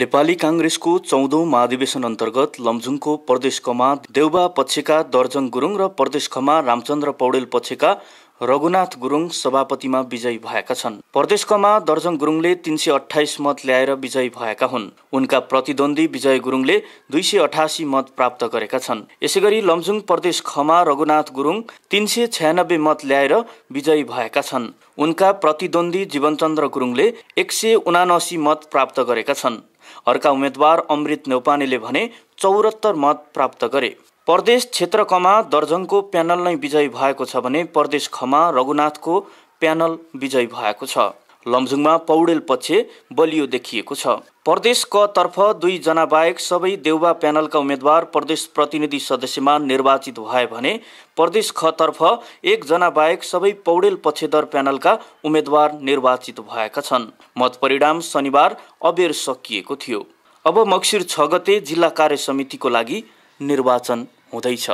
नेपाली काङ्ग्रेसको चौधौँ महाधिवेशन अन्तर्गत लमजुङको प्रदेश कमा देउबा पक्षका दर्जङ गुरुङ र प्रदेश खमा रामचन्द्र पौडेल पक्षका रघुनाथ गुरुङ सभापतिमा विजयी भएका छन् प्रदेशकोमा दर्जन गुरुङले तीन सय अठाइस मत ल्याएर विजयी भएका हुन् उनका प्रतिद्वन्दी विजय गुरुङले दुई सय अठासी मत प्राप्त गरेका छन् यसैगरी लमजुङ प्रदेश खमा रघुनाथ गुरुङ तीन सय छयानब्बे मत ल्याएर विजयी भएका छन् उनका प्रतिद्वन्दी जीवनचन्द्र गुरुङले एक सय उनासी मत प्राप्त गरेका छन् अर्का उम्मेद्वार अमृत नेौपानेले भने चौरात्तर मत प्राप्त गरे प्रदेश क्षेत्र कमा दर्जङको प्यानल नै विजयी भएको छ भने प्रदेश खमा रघुनाथको प्यानल विजयी भएको छ लमजुङमा पौडेल पक्ष बलियो देखिएको छ प्रदेश क तर्फ दुईजना बाहेक सबै देउबा प्यानलका उम्मेद्वार प्रदेश प्रतिनिधि सदस्यमा निर्वाचित भए भने प्रदेश ख तर्फ एकजना बाहेक सबै पौडेल पक्षधर प्यानलका उम्मेद्वार निर्वाचित भएका छन् मतपरिणाम शनिबार अबेर सकिएको थियो अब मक्सिर छ गते जिल्ला कार्य समितिको लागि निर्वाचन हुँदैछ